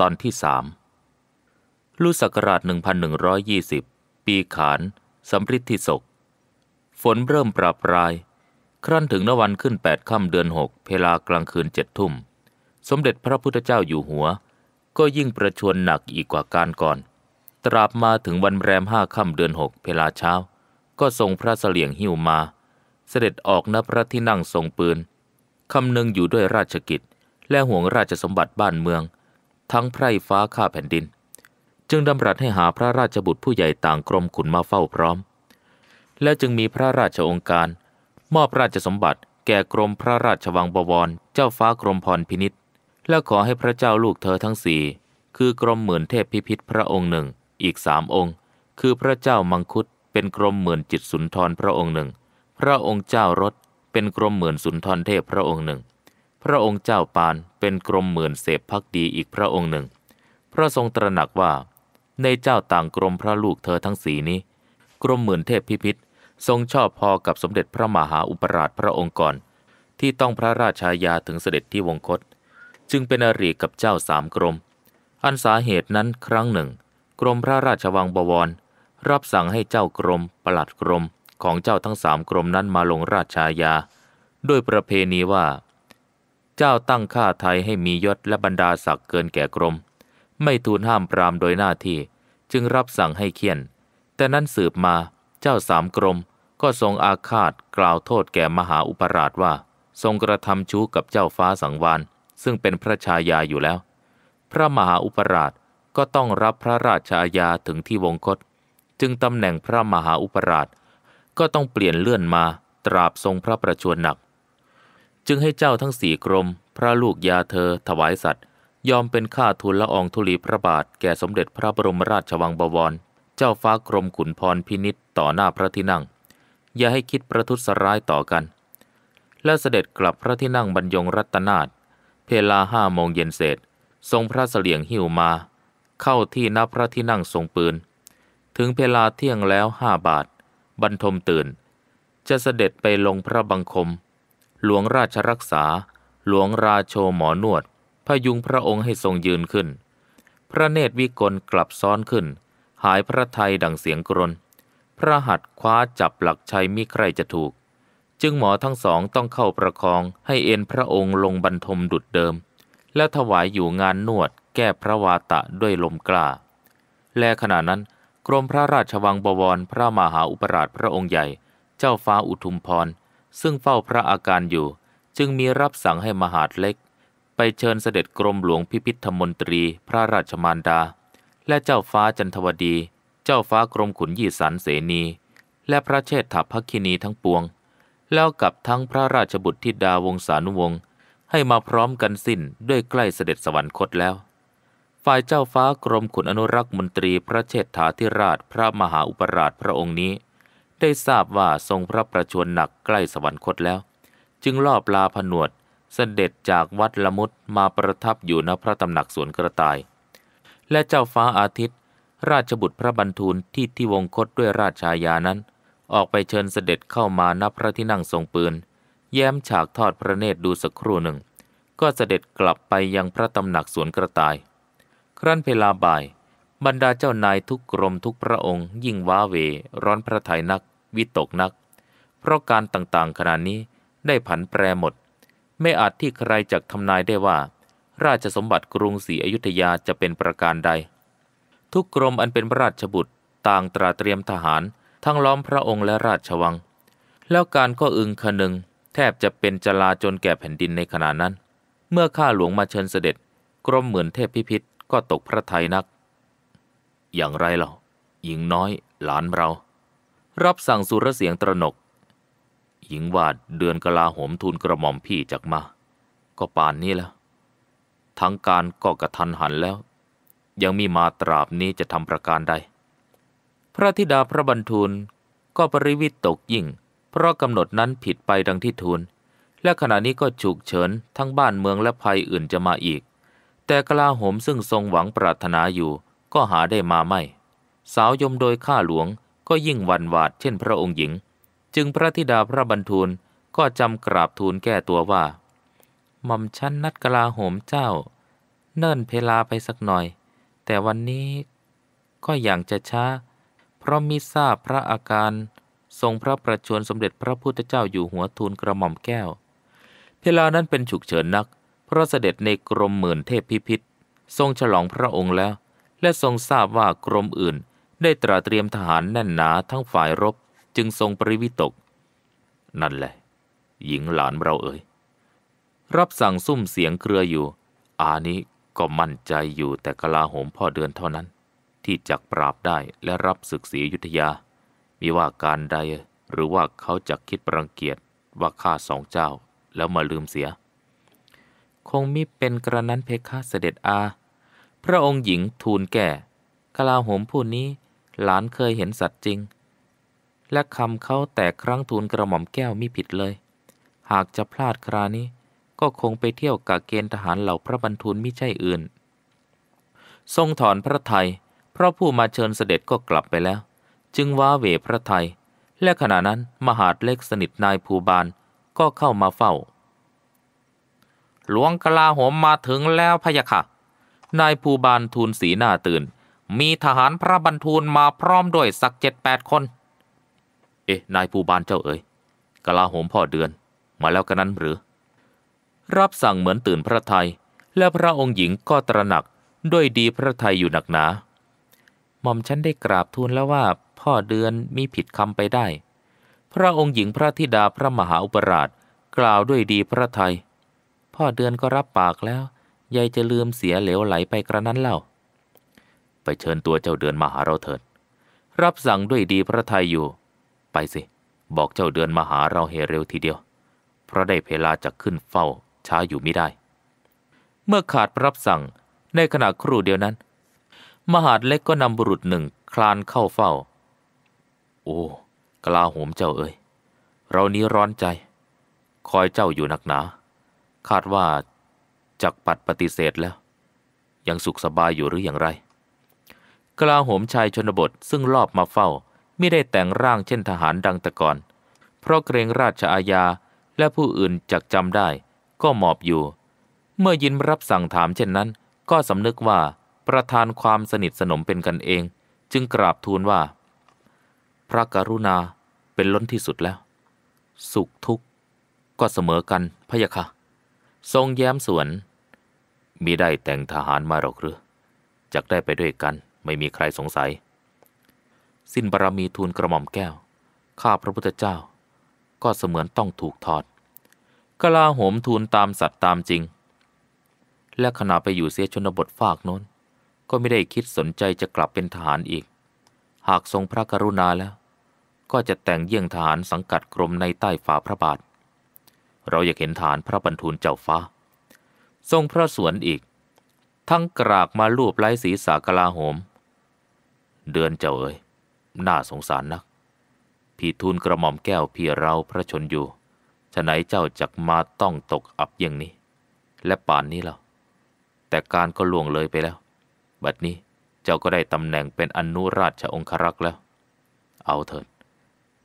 ตอนที่สามรุ่ศักราช 1120 ปีขาน สำริดที่ศก ฝนเริ่มปรับราย ครั้นถึงนวันขึ้น8ค่ำเดือน 6เพลากลางคืนเจ็ดทุ่ม สมเด็จพระพุทธเจ้าอยู่หัว ก็ยิ่งประชวนหนักอีกกว่าการก่อน ตราบมาถึงวันแรมห้าค่ำเดือน 6เพลาเช้า ก็ทรงพระเสลียงหิวมา เสด็จออกณพระที่นั่งทรงปืน คำนึงอยู่ด้วยราชกิจ และห่วงราชสมบัติบ้านเมืองทั้งไพร่ฟ้าข้าแผ่นดิน จึงดำรัสให้หาพระราชบุตรผู้ใหญ่ต่างกรม ขุนมาเฝ้าพร้อม และจึงมีพระราชองค์การ มอบราชสมบัติแก่กรมพระราชวังบวร เจ้าฟ้ากรมพรพินิษและขอให้พระเจ้าลูกเธอทั้งสี่คือกรมหมื่นเทพพิพิธพระองค์หนึ่งอีกสามองค์ คือพระเจ้ามังคุดเป็นกรมหมื่นจิตสุนทรพระองค์หนึ่ง พระองค์เจ้ารถเป็นกรมหมื่นสุนทรเทพพระองค์หนึ่งพระองค์เจ้าปานเป็นกรมหมื่นเสพพักดีอีกพระองค์หนึ่ง พระทรงตรหนักว่า ในเจ้าต่างกรมพระลูกเธอทั้งสีนี้ กรมหมื่นเทพพิพิธทรงชอบพอกับสมเด็จพระมหาอุปราชพระองค์ก่อน ที่ต้องพระราชายาถึงเสด็จที่วงคตจึงเป็นอริกับเจ้าสามกรม อันสาเหตุนั้นครั้งหนึ่ง กรมพระราชวังบวร รับสั่งให้เจ้ากรมประหลัดกรมของเจ้าทั้งสามกรมนั้นมาลงราชายาด้วยประเพณีว่าเจ้าตั้งข้าไทยให้มียศและบรรดาศักดิ์เกินแก่กรม ไม่ทูลห้ามปรามโดยหน้าที่จึงรับสั่งให้เคี่ยน แต่นั้นสืบมาเจ้าสามกรมก็ทรงอาฆาตกล่าวโทษแก่มหาอุปราชว่า ทรงกระทำชู้กับเจ้าฟ้าสังวานซึ่งเป็นพระชายาอยู่แล้ว พระมหาอุปราชก็ต้องรับพระราชายาถึงที่วงคตจึงตำแหน่งพระมหาอุปราช ก็ต้องเปลี่ยนเลื่อนมาตราบทรงพระประชวรหนักจึงให้เจ้าทั้งสี่กรม พระลูกยาเธอถวายสัตว์ ยอมเป็นข้าทูลละอองธุลีพระบาทแก่สมเด็จพระบรมราชวังบวร เจ้าฟ้ากรมขุนพรพินิษต่อหน้าพระที่นั่ง อย่าให้คิดประทุษร้ายต่อกัน และเสด็จกลับพระที่นั่งบรรยงรัตนาฏเพลาห้าโมงเย็นเศษทรงพระเสลียงหิวมา เข้าที่นับพระที่นั่งทรงปืนถึงเพลาเที่ยงแล้วห้าบาทบรรทมตื่น จะเสด็จไปลงพระบังคมหลวงราชรักษา หลวงราโชหมอนวด พยุงพระองค์ให้ทรงยืนขึ้น พระเนตรวิกลกลับซ้อนขึ้น หายพระไทยดังเสียงกรน พระหัตคว้าจับหลักชัยมิใครจะถูก จึงหมอทั้งสองต้องเข้าประคองให้เอ็นพระองค์ลงบรรทมดุดเดิม และถวายอยู่งานนวดแก้พระวาตะด้วยลมกล้า และขณะนั้น กรมพระราชวังบวร พระมหาอุปราชพระองค์ใหญ่ เจ้าฟ้าอุทุมพรซึ่งเฝ้าพระอาการอยู่ จึงมีรับสั่งให้มหาดเล็ก ไปเชิญเสด็จกรมหลวงพิพิธมนตรีพระราชมารดา และเจ้าฟ้าจันทวดี เจ้าฟ้ากรมขุนยี่สันเสนี และพระเชษฐาภคินีทั้งปวง แล้วกับทั้งพระราชบุตรธิดาวงศานุวงศ์ให้มาพร้อมกันสิ้นด้วยใกล้เสด็จสวรรคตแล้ว ฝ่ายเจ้าฟ้ากรมขุนอนุรักษ์มนตรี พระเชษฐาธิราชพระมหาอุปราชพระองค์นี้ได้ทราบว่าทรงพระประชวรหนักใกล้สวรรคตแล้ว จึงลอบ ลาผนวดเสด็จจากวัดละมุดมาประทับอยู่ณพระตำหนักสวนกระต่าย และเจ้าฟ้าอาทิตย์ ราชบุตรพระบรรทูลที่ที่วงคต ด้วยราชายานั้น ออกไปเชิญเสด็จเข้ามาณพระที่นั่งทรงปืน แย้มฉากทอดพระเนตรดูสักครู่หนึ่ง ก็เสด็จกลับไปยังพระตำหนักสวนกระต่าย ครั้นเพลาบ่าย บรรดาเจ้านายทุกกรมทุกพระองค์ยิ่งว้าเวร้อนพระทถยนักวิตกนัก เพราะการต่างๆ ขณะนี้ได้ผันแปรหมด ไม่อาจที่ใครจะทำนายได้ว่า ราชสมบัติกรุงศรีอยุธยาจะเป็นประการใด ทุกกรมอันเป็นราชบุตรต่างตราเตรียมทหาร ทั้งล้อมพระองค์และราชวัง แล้วการก็อึงคนึงแทบจะเป็นจลาจนแก่แผ่นดินในขณะนั้น เมื่อข้าหลวงมาเชิญเสด็จ กรมเหมือนเทพพิพิธก็ตกพระทัยนัก อย่างไรเล่าหญิงน้อยหลานเรารับสั่งสุรเสียงตระหนก หญิงวาดเดือนกลาหมทูลกระหม่อมพี่จักมา ก็ป่านนี้แล้วทั้งการก็กระทันหันแล้ว ยังมีมาตราบนี้จะทำประการใดพระธิดาพระบรรทูล ก็ปริวิตตกยิ่ง เพราะกำหนดนั้นผิดไปดังที่ทูลและขณะนี้ก็ฉุกเฉินทั้งบ้านเมืองและภัยอื่นจะมาอีก แต่กลาหมซึ่งทรงหวังปรารถนาอยู่ ก็หาได้มาไม่ สาวยมโดยข้าหลวงก็ยิ่งวันวาด เช่นพระองค์หญิง จึงพระธิดาพระบรรทูลก็จำกราบทูลแก้ตัวว่าหม่อมชั้นนัดกลาโหมเจ้า เนิ่นเพลาไปสักหน่อย แต่วันนี้ก็อย่างจะช้าเพราะมิทราบพระอาการ ทรงพระประชวรสมเด็จพระพุทธเจ้าอยู่หัวทูลกระหม่อมแก้ว เพลานั้นเป็นฉุกเฉินนักเพราะเสด็จในกรมหมื่นเทพพิพิธทรงฉลองพระองค์แล้ว และทรงทราบว่ากรมอื่นได้ตราเตรียมทหารแน่นหนาทั้งฝ่ายรบจึงทรงปริวิตก นั่นแหละ หญิงหลานเราเอ๋ยรับสั่งซุ่มเสียงเครืออยู่อานี้ก็มั่นใจอยู่แต่กลาโหมพ่อเดือนเท่านั้น ที่จักปราบได้และรับศึกษียุทธยามีว่าการใด หรือว่าเขาจะคิดปรังเกียจว่าข้าสองเจ้า แล้วมาลืมเสีย คงมิเป็นกระนั้นเพคะเสด็จอา พระองค์หญิงทูลแก่กลาโหมผู้นี้หลานเคยเห็นสัตว์จริง และคำเขาแต่ครั้งทูลกระหม่อมแก้วมิผิดเลย หากจะพลาดครานี้ ก็คงไปเที่ยวกบเกณฑ์ทหารเหล่าพระบรรทูลมิใช่อื่น ทรงถอนพระไทย เพราะผู้มาเชิญเสด็จก็กลับไปแล้ว จึงว้าเหวพระไทย และขณะนั้นมหาดเล็กสนิทนายภูบาลก็เข้ามาเฝ้า หลวงกลาหมมาถึงแล้วพะยะค่ะ นายภูบาลทูลสีหน้าตื่นมีทหารพระบรรทูลมาพร้อมด้วยสักเจ็ดแปดคน เอ๊ะนายผู้บานเจ้าเอ๋ยกลาโหมพ่อเดือน มาแล้วกันนั้นหรือ รับสั่งเหมือนตื่นพระไทยและพระองค์หญิงก็ตระหนักด้วยดีพระไทยอยู่หนักหนาหม่อมฉันได้กราบทูลแล้วว่า พ่อเดือนมีผิดคำไปได้ พระองค์หญิงพระธิดาพระมหาอุปราช กล่าวด้วยดีพระไทย พ่อเดือนก็รับปากแล้วยายจะลืมเสียเหลวไหลไปกระนั้นเล่าไปเชิญตัวเจ้าเดือนมาหาเราเถิด รับสั่งด้วยดีพระทัยอยู่ ไปสิ บอกเจ้าเดือนมาหาเราเฮเร็วทีเดียวเพราะได้เพลาจะขึ้นเฝ้าช้าอยู่ไม่ได้ เมื่อขาดรับสั่งในขณะครู่เดียวนั้น มหาดเล็กก็นำบุรุษหนึ่งคลานเข้าเฝ้า โอ้ กลาโหมเจ้าเอ้ยเรานี้ร้อนใจ คอยเจ้าอยู่หนักหนา คาดว่าจักปัดปฏิเสธแล้ว ยังสุขสบายอยู่หรืออย่างไรกลาโหมชายชนบทซึ่งรอบมาเฝ้า ไม่ได้แต่งร่างเช่นทหารดังแต่ก่อน เพราะเกรงราชอาญาและผู้อื่นจักจำได้ก็หมอบอยู่ เมื่อยินรับสั่งถามเช่นนั้น ก็สำนึกว่าประธานความสนิทสนมเป็นกันเอง จึงกราบทูลว่า พระกรุณาเป็นล้นที่สุดแล้ว สุขทุกข์ ก็เสมอกันพยาคะทรงแย้มสวนมิได้แต่งทหารมาหรอกหรือจักได้ไปด้วยกันไม่มีใครสงสัย สิ้นบารมีทูลกระหม่อมแก้ว ข้าพระพุทธเจ้าก็เสมือนต้องถูกทอด กลาโหมทูลตามสัตว์ตามจริง และขณะไปอยู่เสียชนบทฝากโน้น ก็ไม่ได้คิดสนใจจะกลับเป็นทหารอีก หากทรงพระกรุณาแล้ว ก็จะแต่งเยี่ยงทหารสังกัดกรมในใต้ฝ่าพระบาท เราอยากเห็นฐานพระบรรทูลเจ้าฟ้า ทรงพระสวนอีก ทั้งกรากมาลูบไล้ศีรษะกลาโหมเดือนเจ้าเอ๋ยน่าสงสารนักพี่ทูลกระหม่อมแก้วพี่เราพระชนอยู่ฉะไหนเจ้าจักมาต้องตกอับอย่างนี้ และป่านนี้เล่าแต่การก็ล่วงเลยไปแล้วบัดนี้เจ้าก็ได้ตำแหน่งเป็นอนุราชองครักษ์แล้ว เอาเถิด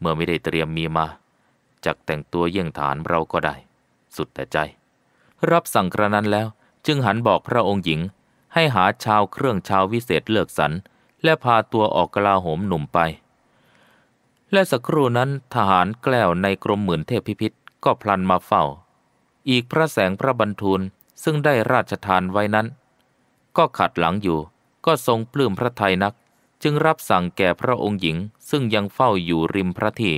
เมื่อไม่ได้เตรียมมีมาจักแต่งตัวเยี่ยงฐานเราก็ได้ สุดแต่ใจ รับสั่งกระนั้นแล้ว จึงหันบอกพระองค์หญิง ให้หาชาวเครื่องชาววิเศษเลือกสรรและพาตัวออกกลาโหมหนุ่มไป และสักครู่นั้นทหารแกล้วในกรมหมื่นเทพพิพิธก็พลันมาเฝ้า อีกพระแสงพระบรรทูลซึ่งได้ราชทานไว้นั้น ก็ขัดหลังอยู่ ก็ทรงปลื้มพระไทยนัก จึงรับสั่งแก่พระองค์หญิง ซึ่งยังเฝ้าอยู่ริมพระที่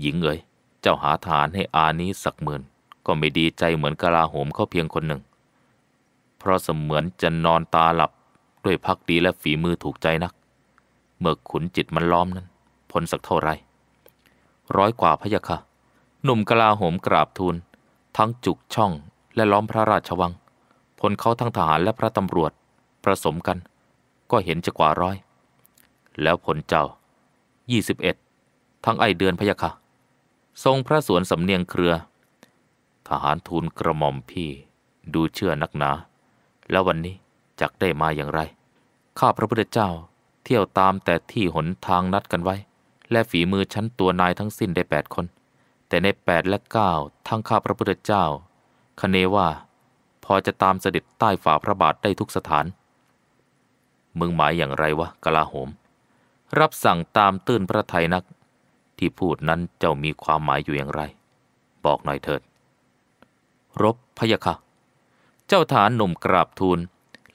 หญิงเอ๋ยเจ้าหาฐานให้อานี้สักหมื่นก็ไม่ดีใจเหมือนกลาโหมเขาเพียงคนหนึ่ง เพราะเสมือนจะนอนตาหลับด้วยพักดีและฝีมือถูกใจนัก เมื่อขุนจิตมันล้อมนั้น ผลสักเท่าไร ร้อยกว่าพยาคะ หนุ่มกลาโหมกราบทูล ทั้งจุกช่องและล้อมพระราชวังพลเขาทั้งทหารและพระตำรวจ ประสมกัน ก็เห็นจะกว่าร้อย แล้วผลเจ้า 21 ทั้งไอเดือนพยาคะทรงพระสวนสำเนียงเครือ ทหารทูลกระหม่อมพี่ดูเชื่อนักหนาแล้ววันนี้จักได้มาอย่างไร ข้าพระพุทธเจ้าเที่ยวตามแต่ที่หนทางนัดกันไว้ และฝีมือชั้นตัวนายทั้งสิ้นได้แปดคน แต่ในแปดและเก้าทั้งข้าพระพุทธเจ้าคเนว่า พอจะตามเสด็จใต้ฝ่าพระบาทได้ทุกสถาน มึงหมายอย่างไรวะกลาโหม รับสั่งตามตื่นพระไทยนัก ที่พูดนั้นเจ้ามีความหมายอยู่อย่างไร บอกหน่อยเถิด รบพยาค่ะ เจ้าฐานหนุ่มกราบทูล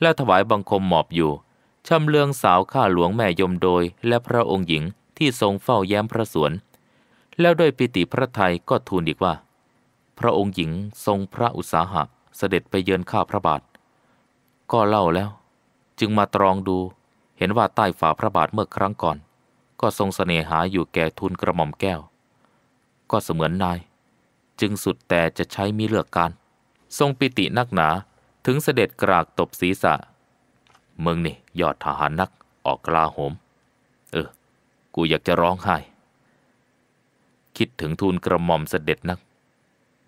และถวายบังคมหมอบอยู่ชำเลืองสาวข้าหลวงแม่ยมโดยและพระองค์หญิงที่ทรงเฝ้าแย้มพระสวน แล้วด้วยปิติพระไทยก็ทูลอีกว่า พระองค์หญิงทรงพระอุตสาหะเสด็จไปเยือนข้าพระบาท ก็เล่าแล้ว จึงมาตรองดูเห็นว่าใต้ฝ่าพระบาทเมื่อครั้งก่อน ก็ทรงสเสน่หาอยู่แก่ทุนกระหม่อมแก้ว ก็เสมือนนาย จึงสุดแต่จะใช้มีเลือกการ ทรงปิตินักหนาถึงเสด็จกรากตบศีรษะมึงนี่ ยอดทหารนัก ออกกลาโหม เออ กูอยากจะร้องไห้ คิดถึงทูลกระหม่อมเสด็จนัก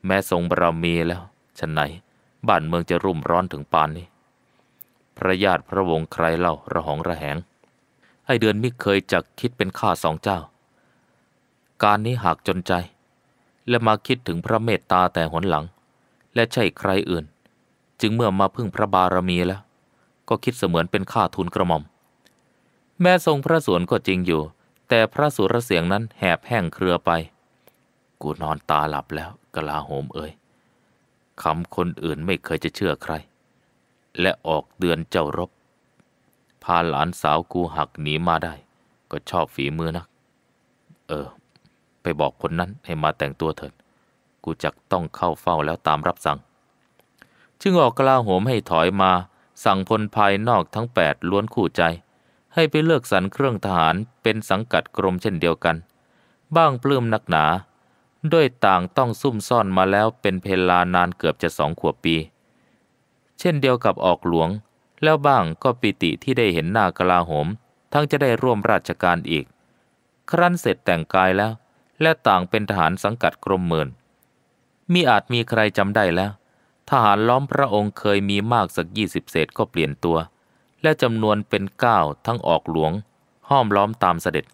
แม้ทรงบารมีแล้วฉันไหนบ้านเมืองจะรุ่มร้อนถึงปานนี้พระญาติพระวงศ์ใครเล่าระหองระแหง ใหเดือนมิเคยจักคิดเป็นข้าสองเจ้า การนี้หากจนใจ และมาคิดถึงพระเมตตาแต่หนหลัง และใช่ใครอื่นจึงเมื่อมาพึ่งพระบารมีแล้ว ก็คิดเสมือนเป็นข้าทุนกระหม่อมแม้ทรงพระสวนก็จริงอยู่ แต่พระสุรเสียงนั้นแหบแห้งเครือไป กูนอนตาหลับแล้วกลาโหมเอ้ยคำคนอื่นไม่เคยจะเชื่อใคร และออกเดือนเจ้ารบ พาหลานสาวกูหักหนีมาได้ ก็ชอบฝีมือนัก เออ ไปบอกคนนั้นให้มาแต่งตัวเถิด กูจะต้องเข้าเฝ้าแล้วตามรับสั่งจึงออกกล้าวโหมให้ถอยมา สั่งพลภายนอกทั้งแปด ล้วนคู่ใจ ให้ไปเลือกสรรเครื่องทหาร เป็นสังกัดกรมเช่นเดียวกัน บ้าง ปลื้มนักหนาด้วยต่างต้องซุ่ม ซ่อนมาแล้วเป็นเพลานานเกือบจะสองขวบปี เช่นเดียวกับออกหลวง แล้ว บ้าง ก็ปิติที่ได้เห็นหน้ากลาโหมทั้งจะได้ร่วมราชการอีก ครั้นเสร็จแต่งกายแล้ว และต่างเป็นทหารสังกัดกรมเมือนมิอาจมีใครจำได้แล้วทหารล้อมพระองค์เคยมีมากสักยี่สิบเศษก็เปลี่ยนตัว และจำนวนเป็นเก้าทั้งออกหลวงห้อมล้อมตามเสด็จ